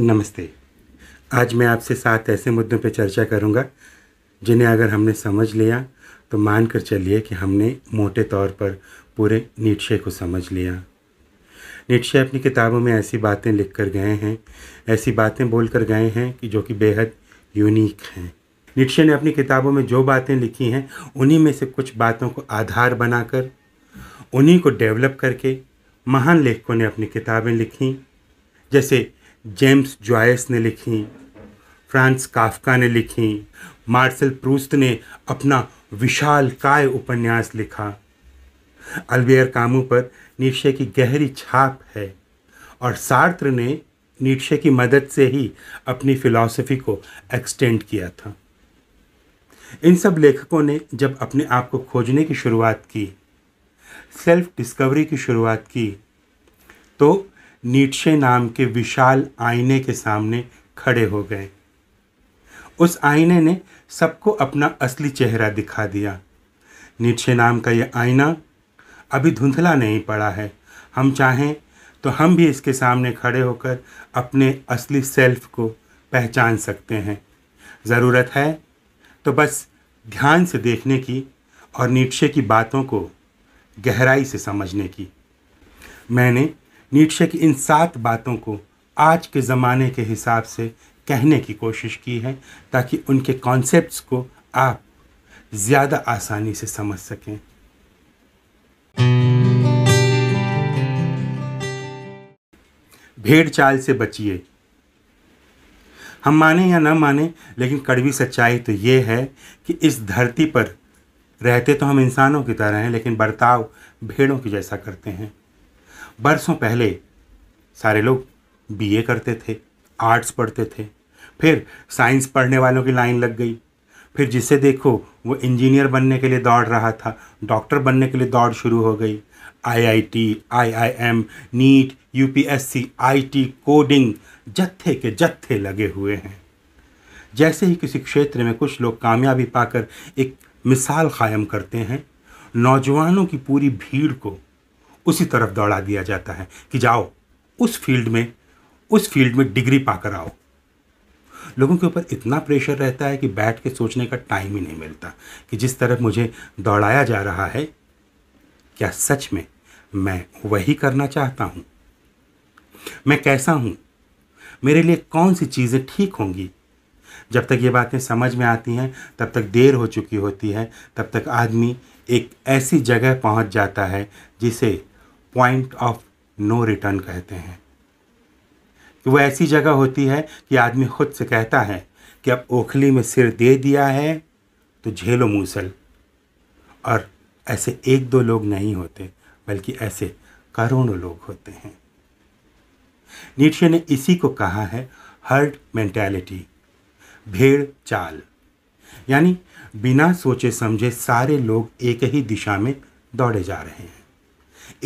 नमस्ते आज मैं आपसे सात ऐसे मुद्दों पर चर्चा करूंगा जिन्हें अगर हमने समझ लिया तो मान कर चलिए कि हमने मोटे तौर पर पूरे नीचे को समझ लिया नीचे अपनी किताबों में ऐसी बातें लिख कर गए हैं ऐसी बातें बोल कर गए हैं कि जो कि बेहद यूनिक हैं नीचे ने अपनी किताबों में जो बातें लिखी हैं उन्हीं में से कुछ बातों को आधार बनाकर उन्हीं को डेवलप करके महान लेखकों ने अपनी किताबें लिखीं जैसे जेम्स जॉयस ने लिखी फ्रांस काफका ने लिखी मार्सल प्रूस्त ने अपना विशाल काय उपन्यास लिखा अलबेयर कामू पर नीशे की गहरी छाप है और सार्त्र ने नीटशे की मदद से ही अपनी फिलॉसफी को एक्सटेंड किया था इन सब लेखकों ने जब अपने आप को खोजने की शुरुआत की सेल्फ डिस्कवरी की शुरुआत की तो नीटशे नाम के विशाल आईने के सामने खड़े हो गए उस आईने ने सबको अपना असली चेहरा दिखा दिया नीटशे नाम का यह आईना अभी धुंधला नहीं पड़ा है हम चाहें तो हम भी इसके सामने खड़े होकर अपने असली सेल्फ को पहचान सकते हैं ज़रूरत है तो बस ध्यान से देखने की और नीटशे की बातों को गहराई से समझने की मैंने नीचे की इन सात बातों को आज के ज़माने के हिसाब से कहने की कोशिश की है ताकि उनके कॉन्सेप्ट्स को आप ज़्यादा आसानी से समझ सकें भेड़ चाल से बचिए हम माने या ना माने लेकिन कड़वी सच्चाई तो ये है कि इस धरती पर रहते तो हम इंसानों की तरह हैं लेकिन बर्ताव भेड़ों की जैसा करते हैं बरसों पहले सारे लोग बीए करते थे आर्ट्स पढ़ते थे फिर साइंस पढ़ने वालों की लाइन लग गई फिर जिसे देखो वो इंजीनियर बनने के लिए दौड़ रहा था डॉक्टर बनने के लिए दौड़ शुरू हो गई IIT, IIM, NEET UPSC, IT, coding जत्थे के जत्थे लगे हुए हैं जैसे ही किसी क्षेत्र में कुछ लोग कामयाबी पाकर एक मिसाल कायम करते हैं नौजवानों की पूरी भीड़ को उसी तरफ दौड़ा दिया जाता है कि जाओ उस फील्ड में उस फील्ड में डिग्री पाकर आओ लोगों के ऊपर इतना प्रेशर रहता है कि बैठ के सोचने का टाइम ही नहीं मिलता कि जिस तरफ मुझे दौड़ाया जा रहा है क्या सच में मैं वही करना चाहता हूँ मैं कैसा हूँ मेरे लिए कौन सी चीज़ें ठीक होंगी जब तक ये बातें समझ में आती हैं तब तक देर हो चुकी होती है तब तक आदमी एक ऐसी जगह पहुंच जाता है जिसे पॉइंट ऑफ नो रिटर्न कहते हैं कि वह ऐसी जगह होती है कि आदमी खुद से कहता है कि अब ओखली में सिर दे दिया है तो झेलो मूसल और ऐसे एक दो लोग नहीं होते बल्कि ऐसे करोड़ों लोग होते हैं नीचे ने इसी को कहा है हर्ड मेंटेलिटी भेड़ चाल यानी बिना सोचे समझे सारे लोग एक ही दिशा में दौड़े जा रहे हैं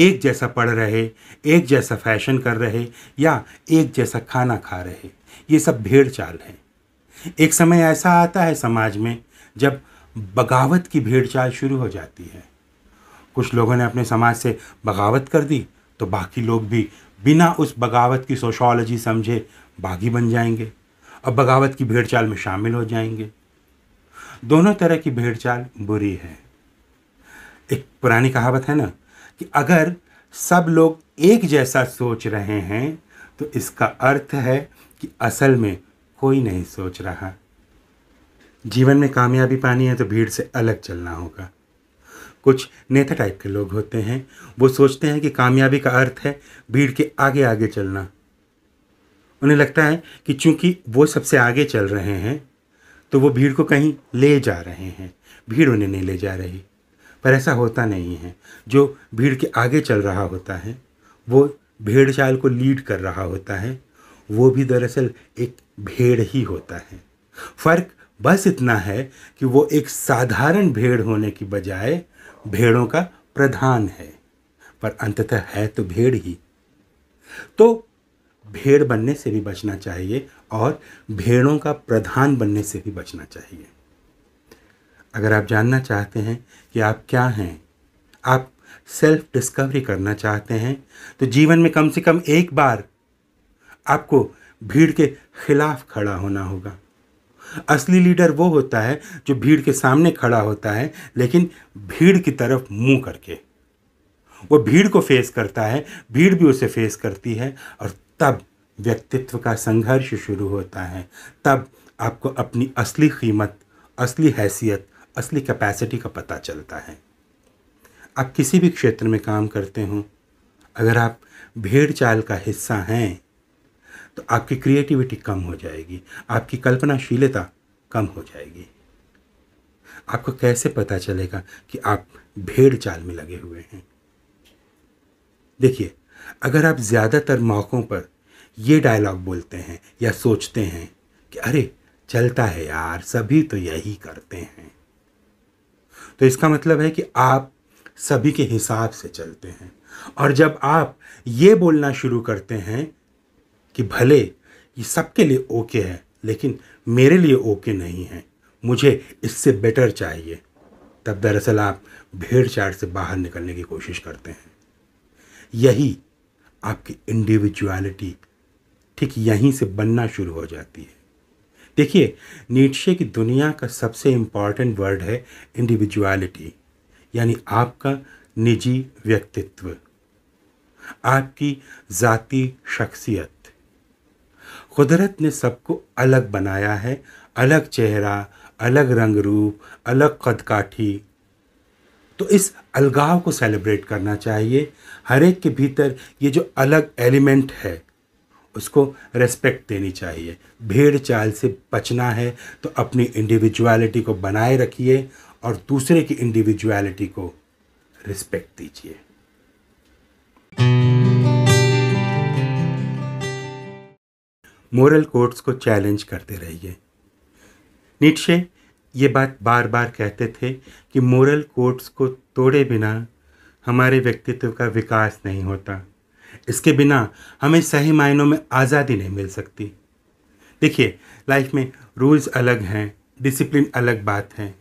एक जैसा पढ़ रहे एक जैसा फैशन कर रहे या एक जैसा खाना खा रहे ये सब भेड़ चाल है एक समय ऐसा आता है समाज में जब बगावत की भेड़ चाल शुरू हो जाती है कुछ लोगों ने अपने समाज से बगावत कर दी तो बाकी लोग भी बिना उस बगावत की सोशोलॉजी समझे बागी बन जाएंगे और बगावत की भेड़ चाल में शामिल हो जाएंगे दोनों तरह की भेड़ चाल बुरी है एक पुरानी कहावत है ना कि अगर सब लोग एक जैसा सोच रहे हैं तो इसका अर्थ है कि असल में कोई नहीं सोच रहा जीवन में कामयाबी पानी है तो भीड़ से अलग चलना होगा कुछ नेता टाइप के लोग होते हैं वो सोचते हैं कि कामयाबी का अर्थ है भीड़ के आगे आगे चलना उन्हें लगता है कि चूंकि वो सबसे आगे चल रहे हैं तो वो भीड़ को कहीं ले जा रहे हैं भीड़ उन्हें नहीं ले जा रही पर ऐसा होता नहीं है जो भीड़ के आगे चल रहा होता है वो भेड़ चाल को लीड कर रहा होता है वो भी दरअसल एक भेड़ ही होता है फ़र्क बस इतना है कि वो एक साधारण भेड़ होने की बजाय भेड़ों का प्रधान है पर अंततः है तो भेड़ ही तो भेड़ बनने से भी बचना चाहिए और भेड़ों का प्रधान बनने से भी बचना चाहिए अगर आप जानना चाहते हैं कि आप क्या हैं आप सेल्फ डिस्कवरी करना चाहते हैं तो जीवन में कम से कम एक बार आपको भीड़ के खिलाफ खड़ा होना होगा असली लीडर वो होता है जो भीड़ के सामने खड़ा होता है लेकिन भीड़ की तरफ मुंह करके वो भीड़ को फेस करता है भीड़ भी उसे फेस करती है और तब व्यक्तित्व का संघर्ष शुरू होता है तब आपको अपनी असली कीमत असली हैसियत असली कैपेसिटी का पता चलता है आप किसी भी क्षेत्र में काम करते हो अगर आप भेड़ चाल का हिस्सा हैं तो आपकी क्रिएटिविटी कम हो जाएगी आपकी कल्पनाशीलता कम हो जाएगी आपको कैसे पता चलेगा कि आप भेड़ चाल में लगे हुए हैं देखिए अगर आप ज़्यादातर मौक़ों पर ये डायलॉग बोलते हैं या सोचते हैं कि अरे चलता है यार सभी तो यही करते हैं तो इसका मतलब है कि आप सभी के हिसाब से चलते हैं और जब आप ये बोलना शुरू करते हैं कि भले ये सबके लिए ओके है लेकिन मेरे लिए ओके नहीं है मुझे इससे बेटर चाहिए तब दरअसल आप भीड़ चाड़ से बाहर निकलने की कोशिश करते हैं यही आपकी इंडिविजुअलिटी ठीक यहीं से बनना शुरू हो जाती है देखिए नीटशे की दुनिया का सबसे इम्पॉर्टेंट वर्ड है इंडिविजुअलिटी यानी आपका निजी व्यक्तित्व आपकी ज़ाती शख्सियत कुदरत ने सबको अलग बनाया है अलग चेहरा अलग रंग रूप अलग कदकाठी तो इस अलगाव को सेलिब्रेट करना चाहिए हर एक के भीतर ये जो अलग एलिमेंट है उसको रेस्पेक्ट देनी चाहिए भेड़ चाल से बचना है तो अपनी इंडिविजुअलिटी को बनाए रखिए और दूसरे की इंडिविजुअलिटी को रिस्पेक्ट दीजिए मोरल कोड्स को चैलेंज करते रहिए नीचे ये बात बार बार कहते थे कि मोरल कोड्स को तोड़े बिना हमारे व्यक्तित्व का विकास नहीं होता इसके बिना हमें सही मायनों में आज़ादी नहीं मिल सकती देखिए लाइफ में रूल्स अलग हैं डिसिप्लिन अलग बात है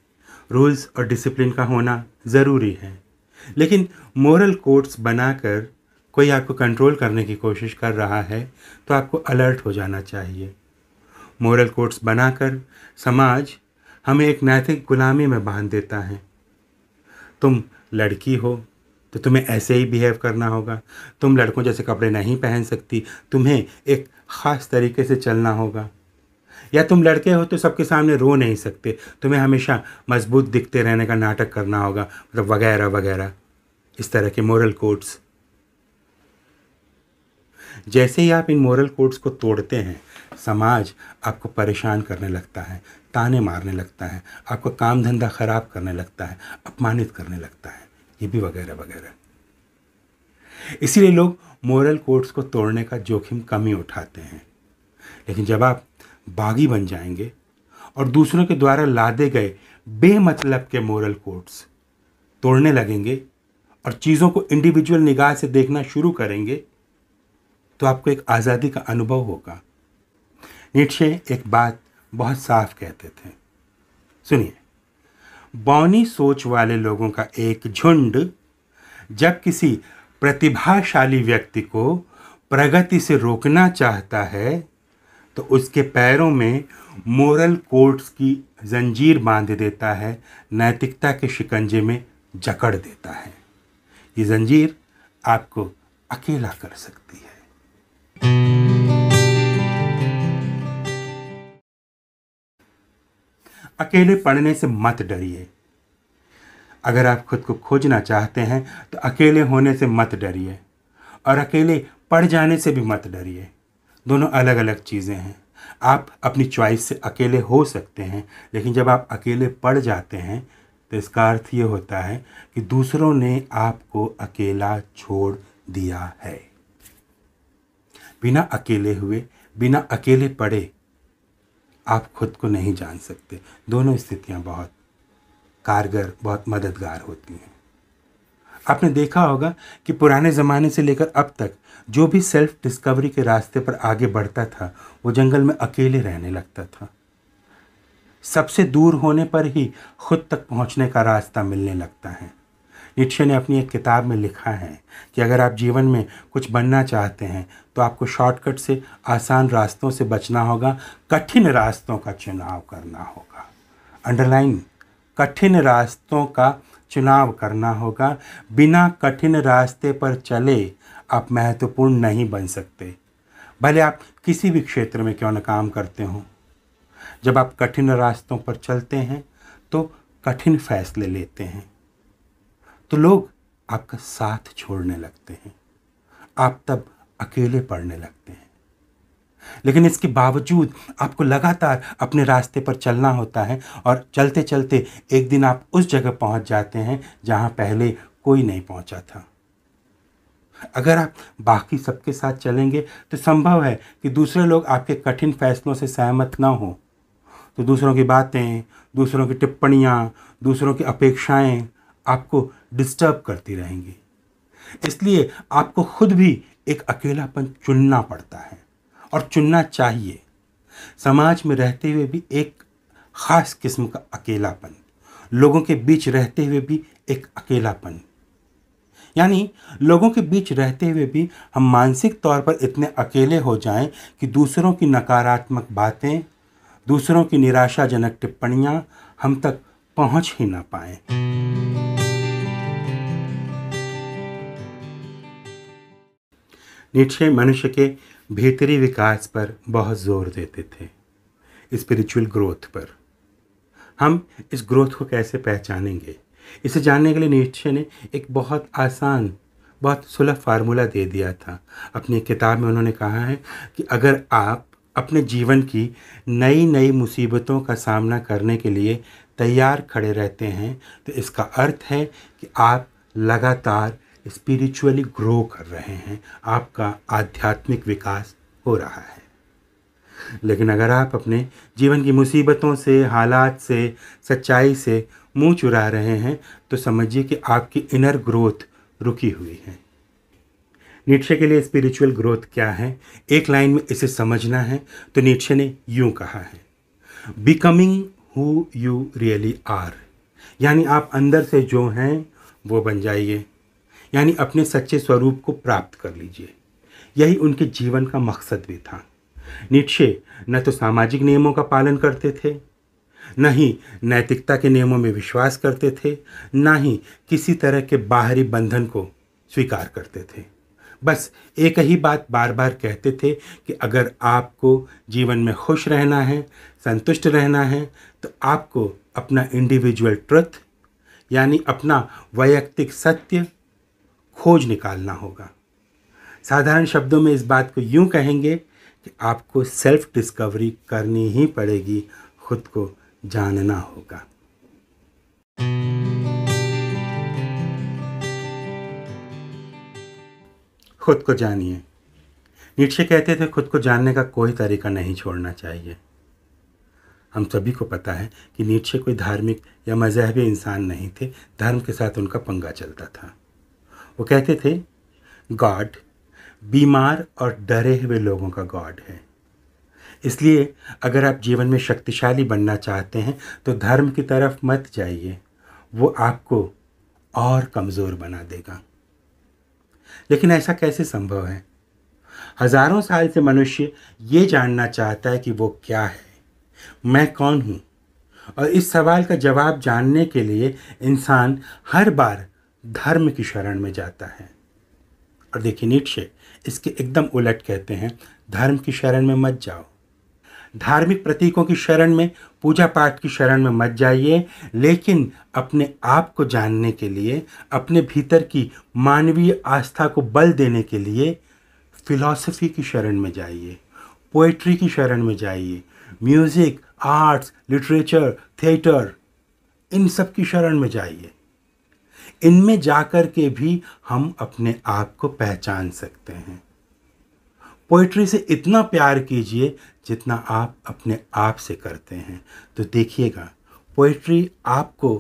रूल्स और डिसिप्लिन का होना ज़रूरी है लेकिन मोरल कोड्स बनाकर कोई आपको कंट्रोल करने की कोशिश कर रहा है तो आपको अलर्ट हो जाना चाहिए मोरल कोड्स बनाकर समाज हमें एक नैतिक गुलामी में बांध देता है तुम लड़की हो तो तुम्हें ऐसे ही बिहेव करना होगा तुम लड़कों जैसे कपड़े नहीं पहन सकती तुम्हें एक ख़ास तरीके से चलना होगा या तुम लड़के हो तो सबके सामने रो नहीं सकते तुम्हें हमेशा मजबूत दिखते रहने का नाटक करना होगा मतलब वगैरह वगैरह इस तरह के मॉरल कोड्स जैसे ही आप इन मॉरल कोड्स को तोड़ते हैं समाज आपको परेशान करने लगता है ताने मारने लगता है आपका काम धंधा ख़राब करने लगता है अपमानित करने लगता है ये भी वगैरह वगैरह इसीलिए लोग मोरल कोड्स को तोड़ने का जोखिम कम ही उठाते हैं लेकिन जब आप बागी बन जाएंगे और दूसरों के द्वारा लादे गए बेमतलब के मोरल कोड्स तोड़ने लगेंगे और चीज़ों को इंडिविजुअल निगाह से देखना शुरू करेंगे तो आपको एक आज़ादी का अनुभव होगा नीचे एक बात बहुत साफ कहते थे सुनिए बौनी सोच वाले लोगों का एक झुंड जब किसी प्रतिभाशाली व्यक्ति को प्रगति से रोकना चाहता है तो उसके पैरों में मोरल कोड्स की जंजीर बांध देता है नैतिकता के शिकंजे में जकड़ देता है ये जंजीर आपको अकेला कर सकती है अकेले पढ़ने से मत डरिए अगर आप खुद को खोजना चाहते हैं तो अकेले होने से मत डरिए और अकेले पढ़ जाने से भी मत डरिए दोनों अलग अलग चीज़ें हैं आप अपनी चॉइस से अकेले हो सकते हैं लेकिन जब आप अकेले पढ़ जाते हैं तो इसका अर्थ ये होता है कि दूसरों ने आपको अकेला छोड़ दिया है बिना अकेले हुए बिना अकेले पढ़े आप खुद को नहीं जान सकते दोनों स्थितियाँ बहुत कारगर बहुत मददगार होती हैं आपने देखा होगा कि पुराने ज़माने से लेकर अब तक जो भी सेल्फ डिस्कवरी के रास्ते पर आगे बढ़ता था वो जंगल में अकेले रहने लगता था सबसे दूर होने पर ही खुद तक पहुंचने का रास्ता मिलने लगता है नीचे ने अपनी एक किताब में लिखा है कि अगर आप जीवन में कुछ बनना चाहते हैं तो आपको शॉर्टकट से आसान रास्तों से बचना होगा कठिन रास्तों का चुनाव करना होगा अंडरलाइन कठिन रास्तों का चुनाव करना होगा बिना कठिन रास्ते पर चले आप महत्वपूर्ण नहीं बन सकते भले आप किसी भी क्षेत्र में क्यों न काम करते हों जब आप कठिन रास्तों पर चलते हैं तो कठिन फैसले लेते हैं तो लोग आपका साथ छोड़ने लगते हैं आप तब अकेले पड़ने लगते हैं लेकिन इसके बावजूद आपको लगातार अपने रास्ते पर चलना होता है और चलते चलते एक दिन आप उस जगह पहुंच जाते हैं जहां पहले कोई नहीं पहुंचा था अगर आप बाकी सबके साथ चलेंगे तो संभव है कि दूसरे लोग आपके कठिन फैसलों से सहमत ना हो तो दूसरों की बातें दूसरों की टिप्पणियाँ दूसरों की अपेक्षाएं आपको डिस्टर्ब करती रहेंगी इसलिए आपको खुद भी एक अकेलापन चुनना पड़ता है और चुनना चाहिए समाज में रहते हुए भी एक ख़ास किस्म का अकेलापन लोगों के बीच रहते हुए भी एक अकेलापन यानी लोगों के बीच रहते हुए भी हम मानसिक तौर पर इतने अकेले हो जाएं कि दूसरों की नकारात्मक बातें दूसरों की निराशाजनक टिप्पणियां हम तक पहुंच ही ना पाएं नीचे मनुष्य के भीतरी विकास पर बहुत जोर देते थे स्पिरिचुअल ग्रोथ पर हम इस ग्रोथ को कैसे पहचानेंगे इसे जानने के लिए नीचे ने एक बहुत आसान बहुत सुलभ फार्मूला दे दिया था अपनी किताब में उन्होंने कहा है कि अगर आप अपने जीवन की नई नई मुसीबतों का सामना करने के लिए तैयार खड़े रहते हैं तो इसका अर्थ है कि आप लगातार स्पिरिचुअली ग्रो कर रहे हैं आपका आध्यात्मिक विकास हो रहा है लेकिन अगर आप अपने जीवन की मुसीबतों से हालात से सच्चाई से मुंह चुरा रहे हैं तो समझिए कि आपकी इनर ग्रोथ रुकी हुई है नीचे के लिए स्पिरिचुअल ग्रोथ क्या है एक लाइन में इसे समझना है तो नीचे ने यूँ कहा है becoming who you really are यानी आप अंदर से जो हैं वो बन जाइए यानी अपने सच्चे स्वरूप को प्राप्त कर लीजिए यही उनके जीवन का मकसद भी था नीचे न तो सामाजिक नियमों का पालन करते थे न ही नैतिकता के नियमों में विश्वास करते थे न ही किसी तरह के बाहरी बंधन को स्वीकार करते थे बस एक ही बात बार बार कहते थे कि अगर आपको जीवन में खुश रहना है संतुष्ट रहना है तो आपको अपना इंडिविजुअल ट्रुथ यानी अपना वैयक्तिक सत्य खोज निकालना होगा साधारण शब्दों में इस बात को यूं कहेंगे कि आपको सेल्फ डिस्कवरी करनी ही पड़ेगी खुद को जानना होगा खुद को जानिए नीचे कहते थे खुद को जानने का कोई तरीका नहीं छोड़ना चाहिए हम सभी को पता है कि नीचे कोई धार्मिक या मजहबी इंसान नहीं थे धर्म के साथ उनका पंगा चलता था वो कहते थे गॉड बीमार और डरे हुए लोगों का गॉड है इसलिए अगर आप जीवन में शक्तिशाली बनना चाहते हैं तो धर्म की तरफ मत जाइए वो आपको और कमज़ोर बना देगा लेकिन ऐसा कैसे संभव है हजारों साल से मनुष्य ये जानना चाहता है कि वो क्या है मैं कौन हूँ और इस सवाल का जवाब जानने के लिए इंसान हर बार धर्म की शरण में जाता है और देखिए नीचे इसके एकदम उलट कहते हैं धर्म की शरण में मत जाओ धार्मिक प्रतीकों की शरण में पूजा पाठ की शरण में मत जाइए लेकिन अपने आप को जानने के लिए अपने भीतर की मानवीय आस्था को बल देने के लिए फिलॉसफी की शरण में जाइए पोइट्री की शरण में जाइए म्यूज़िक आर्ट्स लिटरेचर थिएटर इन सब की शरण में जाइए इनमें जाकर के भी हम अपने आप को पहचान सकते हैं पोइट्री से इतना प्यार कीजिए जितना आप अपने आप से करते हैं तो देखिएगा पोइट्री आपको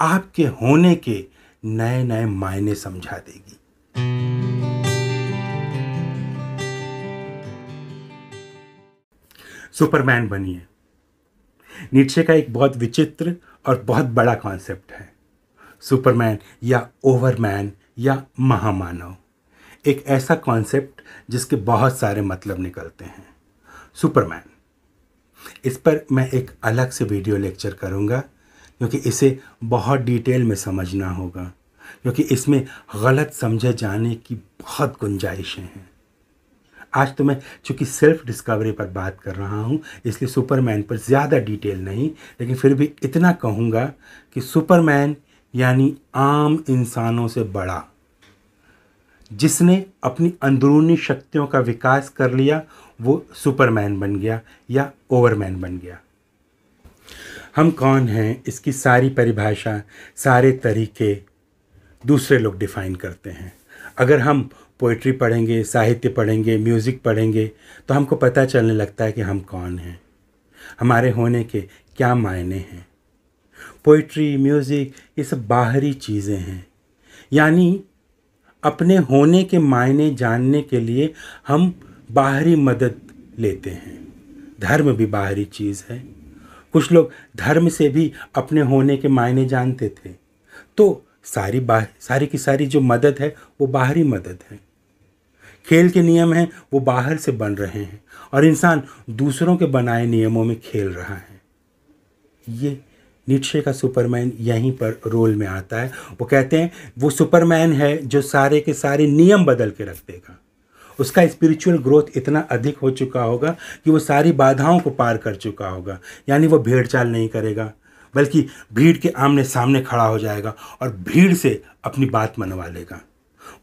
आपके होने के नए नए मायने समझा देगी सुपरमैन बनिए नीचे का एक बहुत विचित्र और बहुत बड़ा कॉन्सेप्ट है सुपरमैन या ओवरमैन या महामानव एक ऐसा कॉन्सेप्ट जिसके बहुत सारे मतलब निकलते हैं सुपरमैन इस पर मैं एक अलग से वीडियो लेक्चर करूँगा क्योंकि इसे बहुत डिटेल में समझना होगा क्योंकि इसमें गलत समझे जाने की बहुत गुंजाइशें हैं आज तो मैं चूंकि सेल्फ डिस्कवरी पर बात कर रहा हूँ इसलिए सुपरमैन पर ज़्यादा डिटेल नहीं लेकिन फिर भी इतना कहूँगा कि सुपरमैन यानी आम इंसानों से बड़ा जिसने अपनी अंदरूनी शक्तियों का विकास कर लिया वो सुपरमैन बन गया या ओवरमैन बन गया हम कौन हैं इसकी सारी परिभाषा सारे तरीके दूसरे लोग डिफाइन करते हैं अगर हम पोइट्री पढ़ेंगे साहित्य पढ़ेंगे म्यूज़िक पढ़ेंगे तो हमको पता चलने लगता है कि हम कौन हैं हमारे होने के क्या मायने हैं पोइट्री म्यूज़िक ये सब बाहरी चीज़ें हैं यानी अपने होने के मायने जानने के लिए हम बाहरी मदद लेते हैं धर्म भी बाहरी चीज़ है कुछ लोग धर्म से भी अपने होने के मायने जानते थे तो सारी बाह सारी की सारी जो मदद है वो बाहरी मदद है खेल के नियम हैं वो बाहर से बन रहे हैं और इंसान दूसरों के बनाए नियमों में खेल रहा है ये नीचे का सुपरमैन यहीं पर रोल में आता है वो कहते हैं वो सुपरमैन है जो सारे के सारे नियम बदल के रख देगा उसका स्पिरिचुअल ग्रोथ इतना अधिक हो चुका होगा कि वो सारी बाधाओं को पार कर चुका होगा यानी वो भेड़ चाल नहीं करेगा बल्कि भीड़ के आमने सामने खड़ा हो जाएगा और भीड़ से अपनी बात मनवा लेगा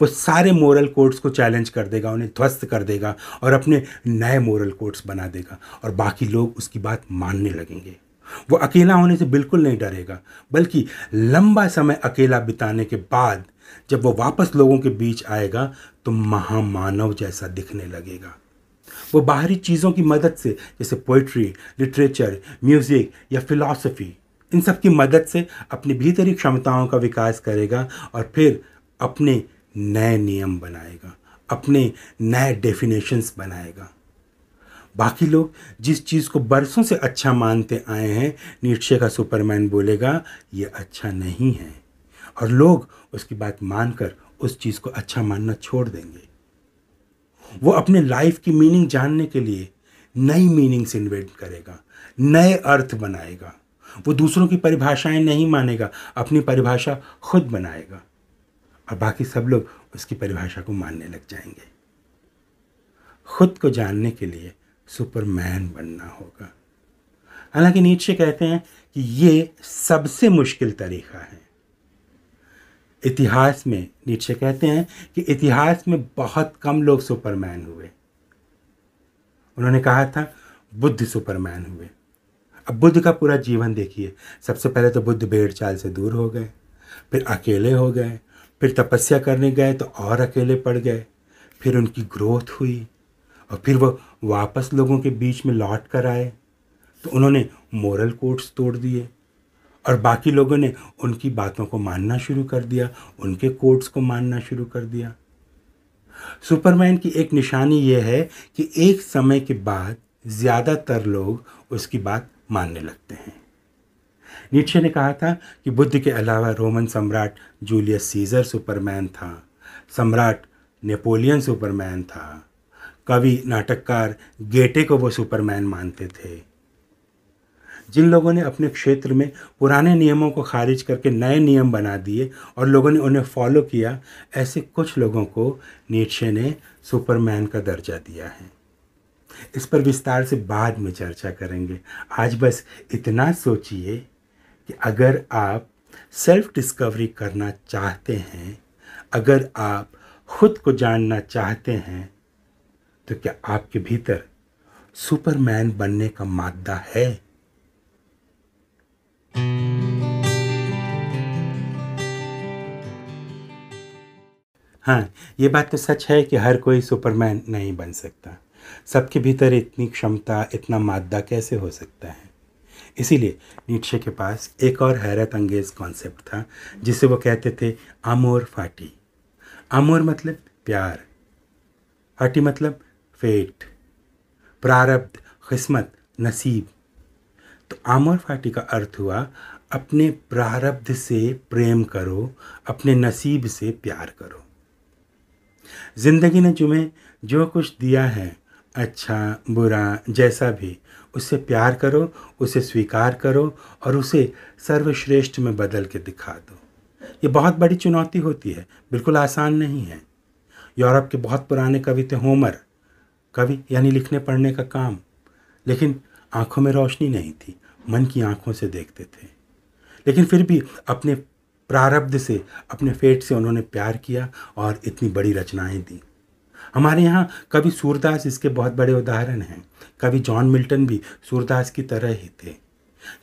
वो सारे मोरल कोड्स को चैलेंज कर देगा उन्हें ध्वस्त कर देगा और अपने नए मोरल कोड्स बना देगा और बाकी लोग उसकी बात मानने लगेंगे वो अकेला होने से बिल्कुल नहीं डरेगा बल्कि लंबा समय अकेला बिताने के बाद जब वो वापस लोगों के बीच आएगा तो महामानव जैसा दिखने लगेगा वो बाहरी चीज़ों की मदद से जैसे पोइट्री लिटरेचर म्यूज़िक या फिलॉसफी इन सब की मदद से अपनी भीतरी क्षमताओं का विकास करेगा और फिर अपने नए नियम बनाएगा अपने नए डेफिनेशंस बनाएगा बाकी लोग जिस चीज़ को बरसों से अच्छा मानते आए हैं नीचे का सुपरमैन बोलेगा ये अच्छा नहीं है और लोग उसकी बात मानकर उस चीज़ को अच्छा मानना छोड़ देंगे वो अपने लाइफ की मीनिंग जानने के लिए नई मीनिंग्स इन्वेंट करेगा नए अर्थ बनाएगा वो दूसरों की परिभाषाएं नहीं मानेगा अपनी परिभाषा खुद बनाएगा और बाकी सब लोग उसकी परिभाषा को मानने लग जाएंगे खुद को जानने के लिए सुपरमैन बनना होगा हालांकि नीचे कहते हैं कि ये सबसे मुश्किल तरीका है इतिहास में नीचे कहते हैं कि इतिहास में बहुत कम लोग सुपरमैन हुए उन्होंने कहा था बुद्ध सुपरमैन हुए अब बुद्ध का पूरा जीवन देखिए सबसे पहले तो बुद्ध भेड़ चाल से दूर हो गए फिर अकेले हो गए फिर तपस्या करने गए तो और अकेले पड़ गए फिर उनकी ग्रोथ हुई और फिर वो वापस लोगों के बीच में लौट कर आए तो उन्होंने मोरल कोड्स तोड़ दिए और बाकी लोगों ने उनकी बातों को मानना शुरू कर दिया उनके कोड्स को मानना शुरू कर दिया सुपरमैन की एक निशानी यह है कि एक समय के बाद ज़्यादातर लोग उसकी बात मानने लगते हैं नीचे ने कहा था कि बुद्ध के अलावा रोमन सम्राट जूलियस सीज़र सुपरमैन था सम्राट नेपोलियन सुपरमैन था कवि नाटककार गेटे को वो सुपरमैन मानते थे जिन लोगों ने अपने क्षेत्र में पुराने नियमों को खारिज करके नए नियम बना दिए और लोगों ने उन्हें फॉलो किया ऐसे कुछ लोगों को नीचे ने सुपरमैन का दर्जा दिया है इस पर विस्तार से बाद में चर्चा करेंगे आज बस इतना सोचिए कि अगर आप सेल्फ डिस्कवरी करना चाहते हैं अगर आप खुद को जानना चाहते हैं तो क्या आपके भीतर सुपरमैन बनने का मादा है हाँ ये बात तो सच है कि हर कोई सुपरमैन नहीं बन सकता सबके भीतर इतनी क्षमता इतना मादा कैसे हो सकता है इसीलिए नीचे के पास एक और हैरत अंगेज़ कॉन्सेप्ट था जिसे वो कहते थे आमोर फाटी आमोर मतलब प्यार फाटी मतलब फेट प्रारब्ध किस्मत नसीब तो आमर फाटी का अर्थ हुआ अपने प्रारब्ध से प्रेम करो अपने नसीब से प्यार करो जिंदगी ने तुम्हें जो कुछ दिया है अच्छा बुरा जैसा भी उससे प्यार करो उसे स्वीकार करो और उसे सर्वश्रेष्ठ में बदल के दिखा दो ये बहुत बड़ी चुनौती होती है बिल्कुल आसान नहीं है यूरोप के बहुत पुराने कवि थे होमर कवि यानी लिखने पढ़ने का काम लेकिन आंखों में रोशनी नहीं थी मन की आंखों से देखते थे लेकिन फिर भी अपने प्रारब्ध से अपने फेट से उन्होंने प्यार किया और इतनी बड़ी रचनाएं दी हमारे यहाँ कवि सूरदास इसके बहुत बड़े उदाहरण हैं कवि जॉन मिल्टन भी सूरदास की तरह ही थे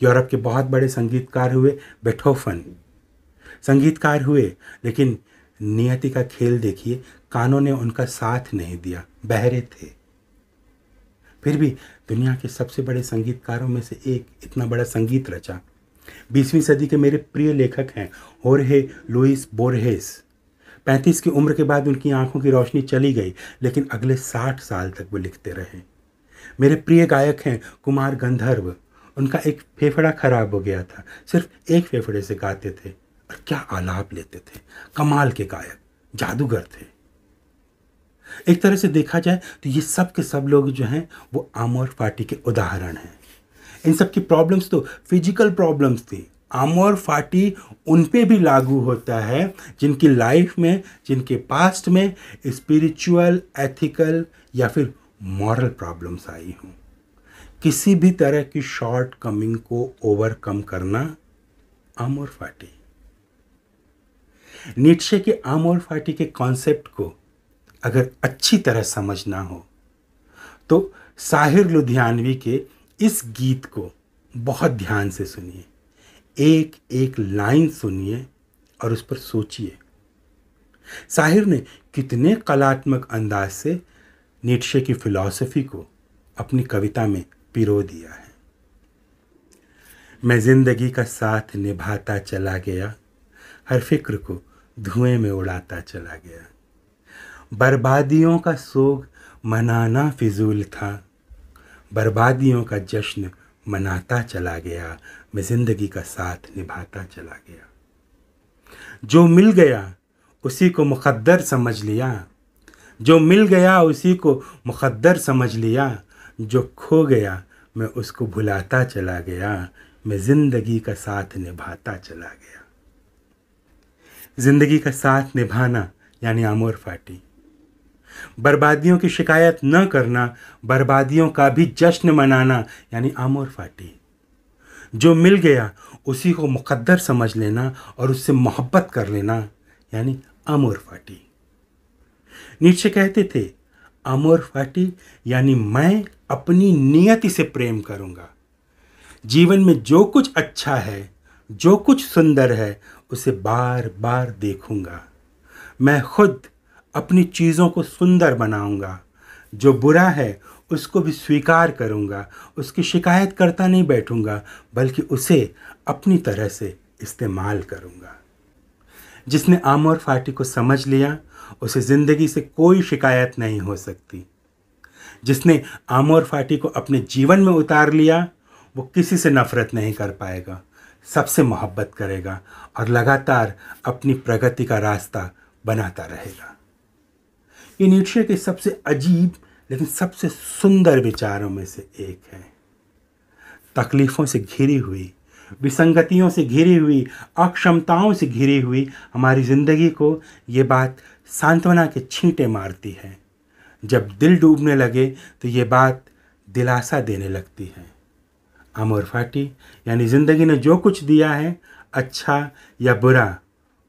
यूरोप के बहुत बड़े संगीतकार हुए बेठोफन संगीतकार हुए लेकिन नियति का खेल देखिए कानों ने उनका साथ नहीं दिया बहरे थे फिर भी दुनिया के सबसे बड़े संगीतकारों में से एक इतना बड़ा संगीत रचा बीसवीं सदी के मेरे प्रिय लेखक हैं होरहे लुइस बोरहेस पैंतीस की उम्र के बाद उनकी आंखों की रोशनी चली गई लेकिन अगले साठ साल तक वो लिखते रहे मेरे प्रिय गायक हैं कुमार गंधर्व उनका एक फेफड़ा खराब हो गया था सिर्फ एक फेफड़े से गाते थे और क्या आलाप लेते थे कमाल के गायक जादूगर थे एक तरह से देखा जाए तो ये सब के सब लोग जो हैं वो आम और फाटी के उदाहरण हैं इन सब की प्रॉब्लम्स तो फिजिकल प्रॉब्लम्स थी आमोर फाटी उन पे भी लागू होता है जिनकी लाइफ में जिनके पास्ट में स्पिरिचुअल एथिकल या फिर मॉरल प्रॉब्लम्स आई हों किसी भी तरह की शॉर्ट कमिंग को ओवरकम करना आमोर फाटी नीचे के आमोर फाटी के कॉन्सेप्ट को अगर अच्छी तरह समझना हो तो साहिर लुधियानवी के इस गीत को बहुत ध्यान से सुनिए एक एक लाइन सुनिए और उस पर सोचिए साहिर ने कितने कलात्मक अंदाज से नीटशे की फिलॉसफी को अपनी कविता में पिरो दिया है मैं जिंदगी का साथ निभाता चला गया हर फिक्र को धुएं में उड़ाता चला गया बर्बादियों का सोग मनाना फिजूल था बर्बादियों का जश्न मनाता चला गया मैं ज़िंदगी का साथ निभाता चला गया जो मिल गया उसी को मुकद्दर समझ लिया जो मिल गया उसी को मुकद्दर समझ लिया जो खो गया मैं उसको भुलाता चला गया मैं ज़िंदगी का साथ निभाता चला गया ज़िंदगी का साथ निभाना यानी आमोर फाटी बर्बादियों की शिकायत न करना बर्बादियों का भी जश्न मनाना यानी आमोर फाटी जो मिल गया उसी को मुकद्दर समझ लेना और उससे मोहब्बत कर लेना यानी आमोर फाटी नीचे कहते थे आमोर फाटी यानी मैं अपनी नियति से प्रेम करूंगा जीवन में जो कुछ अच्छा है जो कुछ सुंदर है उसे बार बार देखूंगा मैं खुद अपनी चीज़ों को सुंदर बनाऊंगा जो बुरा है उसको भी स्वीकार करूंगा उसकी शिकायत करता नहीं बैठूंगा बल्कि उसे अपनी तरह से इस्तेमाल करूंगा जिसने आम और फाटी को समझ लिया उसे ज़िंदगी से कोई शिकायत नहीं हो सकती जिसने आम और फाटी को अपने जीवन में उतार लिया वो किसी से नफ़रत नहीं कर पाएगा सबसे मोहब्बत करेगा और लगातार अपनी प्रगति का रास्ता बनाता रहेगा ये नीचे के सबसे अजीब लेकिन सबसे सुंदर विचारों में से एक है तकलीफ़ों से घिरी हुई विसंगतियों से घिरी हुई अक्षमताओं से घिरी हुई हमारी ज़िंदगी को ये बात सांत्वना के छींटे मारती है जब दिल डूबने लगे तो ये बात दिलासा देने लगती है अमर फाटी यानी ज़िंदगी ने जो कुछ दिया है अच्छा या बुरा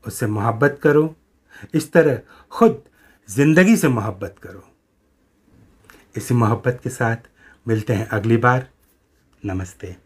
उससे मोहब्बत करो इस तरह खुद ज़िंदगी से मोहब्बत करो इसी मोहब्बत के साथ मिलते हैं अगली बार नमस्ते